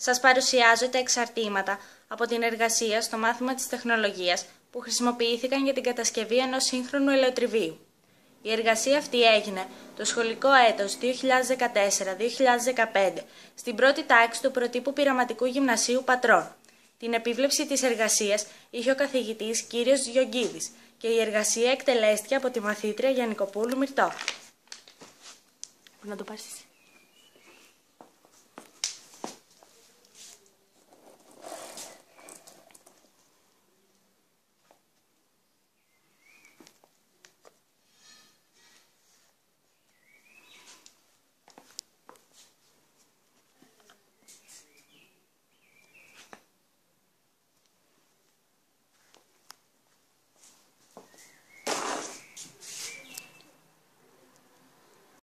Σας παρουσιάζω τα εξαρτήματα από την εργασία στο μάθημα της τεχνολογίας που χρησιμοποιήθηκαν για την κατασκευή ενός σύγχρονου ελαιοτριβίου. Η εργασία αυτή έγινε το σχολικό έτος 2014-2015 στην πρώτη τάξη του πρωτύπου πειραματικού γυμνασίου Πατρών. Την επίβλεψη της εργασίας είχε ο καθηγητής κ. Γιογκίδης και η εργασία εκτελέστηκε από τη μαθήτρια Γιαννικοπούλου Μυρτό. Να το πάρεις.